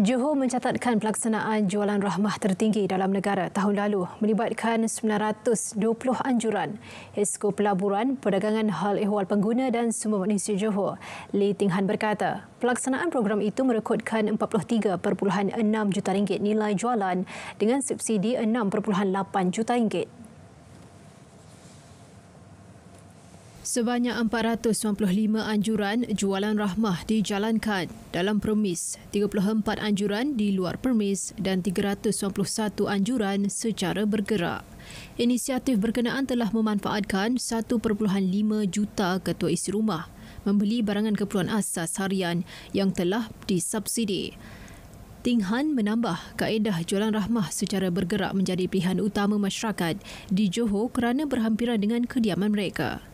Johor mencatatkan pelaksanaan jualan rahmah tertinggi dalam negara tahun lalu melibatkan 920 anjuran. Esko Pelaburan, Perdagangan Hal Ehwal Pengguna dan Sumber Manusia Johor, Li Tinghan berkata, pelaksanaan program itu merekodkan 43.6 juta ringgit nilai jualan dengan subsidi 6.8 juta ringgit. Sebanyak 495 anjuran jualan rahmah dijalankan dalam permis, 34 anjuran di luar permis dan 391 anjuran secara bergerak. Inisiatif berkenaan telah memanfaatkan 1.5 juta ketua isi rumah membeli barangan keperluan asas harian yang telah disubsidi. Ting Han menambah kaedah jualan rahmah secara bergerak menjadi pilihan utama masyarakat di Johor kerana berhampiran dengan kediaman mereka.